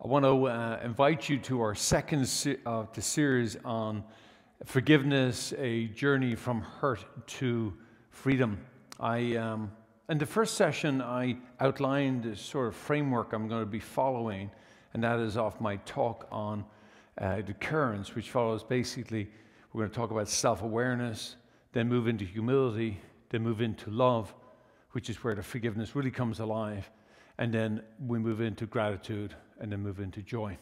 I want to uh, invite you to our second se- uh, the series on forgiveness, a journey from hurt to freedom. I, um, in the first session, I outlined the sort of framework I'm going to be following, and that is off my talk on uh, currents, which follows basically we're going to talk about self awareness, then move into humility, then move into love, which is where the forgiveness really comes alive and then we move into gratitude and then move into joy.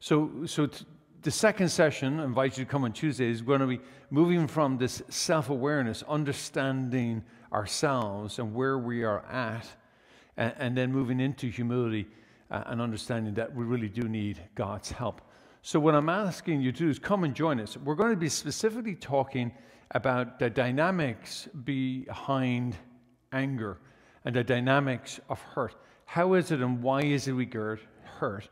So, so t- the second session, I invite you to come on Tuesday, is going to be moving from this self awareness, understanding ourselves and where we are at, and, and then moving into humility uh, and understanding that we really do need God's help. So, what I'm asking you to do is come and join us. We're going to be specifically talking about the dynamics behind anger and the dynamics of hurt. How is it and why is it we get hurt?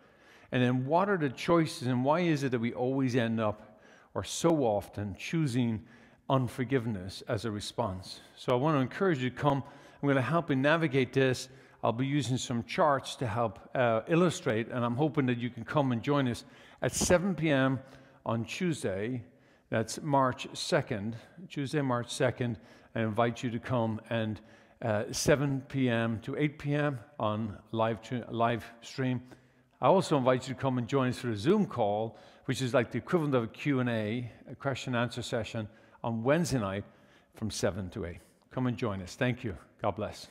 And then what are the choices and why is it that we always end up or so often choosing unforgiveness as a response? So I want to encourage you to come. I'm going to help you navigate this. I'll be using some charts to help uh, illustrate, and I'm hoping that you can come and join us at 7 p.m. on Tuesday. That's March 2nd, Tuesday, March 2nd. I invite you to come and uh, 7 p.m. to 8 p.m. on live, live stream. I also invite you to come and join us for a Zoom call, which is like the equivalent of a Q&A, a question and answer session, on Wednesday night from 7 to 8. Come and join us. Thank you. God bless.